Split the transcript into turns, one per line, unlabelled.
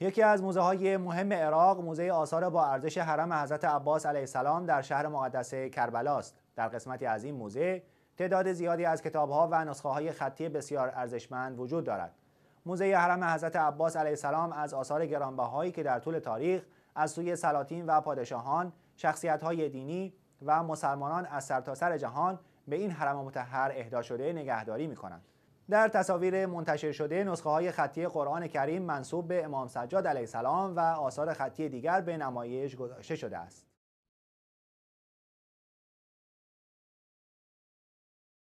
یکی از موزه های مهم عراق موزه آثار با ارزش حرم حضرت عباس علیه السلام در شهر مقدس کربلا است در قسمتی از این موزه تعداد زیادی از کتاب ها و نسخه های خطی بسیار ارزشمند وجود دارد موزه حرم حضرت عباس علیه السلام از آثار گرانبهایی که در طول تاریخ از سوی سلاطین و پادشاهان شخصیت های دینی و مسلمانان از سرتاسر سر جهان به این حرم متحر اهدا شده نگهداری می کنند در تصاویر منتشر شده نسخه های خطی قرآن کریم منصوب به امام سجاد علیه السلام و آثار خطی دیگر به نمایش گذاشته شده است.